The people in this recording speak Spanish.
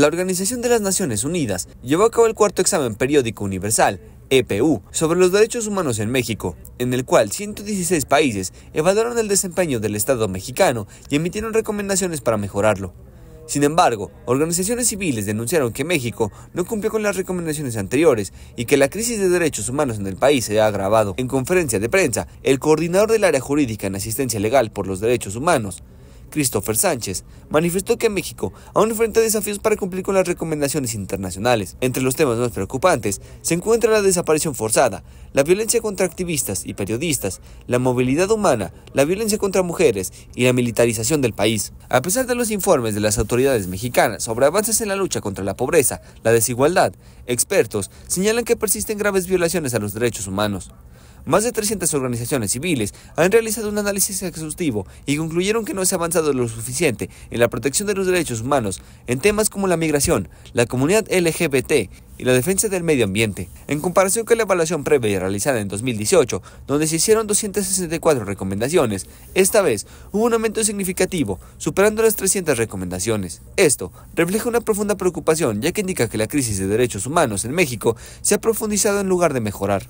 la Organización de las Naciones Unidas llevó a cabo el cuarto examen periódico universal, EPU, sobre los derechos humanos en México, en el cual 116 países evaluaron el desempeño del Estado mexicano y emitieron recomendaciones para mejorarlo. Sin embargo, organizaciones civiles denunciaron que México no cumplió con las recomendaciones anteriores y que la crisis de derechos humanos en el país se ha agravado. En conferencia de prensa, el coordinador del área jurídica en asistencia legal por los derechos humanos, Christopher Sánchez, manifestó que México aún enfrenta desafíos para cumplir con las recomendaciones internacionales. Entre los temas más preocupantes se encuentra la desaparición forzada, la violencia contra activistas y periodistas, la movilidad humana, la violencia contra mujeres y la militarización del país. A pesar de los informes de las autoridades mexicanas sobre avances en la lucha contra la pobreza, la desigualdad, expertos señalan que persisten graves violaciones a los derechos humanos. Más de 300 organizaciones civiles han realizado un análisis exhaustivo y concluyeron que no se ha avanzado lo suficiente en la protección de los derechos humanos en temas como la migración, la comunidad LGBT, y la defensa del medio ambiente, en comparación con la evaluación previa realizada en 2018, donde se hicieron 264 recomendaciones, esta vez hubo un aumento significativo, superando las 300 recomendaciones. Esto refleja una profunda preocupación, ya que indica que la crisis de derechos humanos en México se ha profundizado en lugar de mejorar.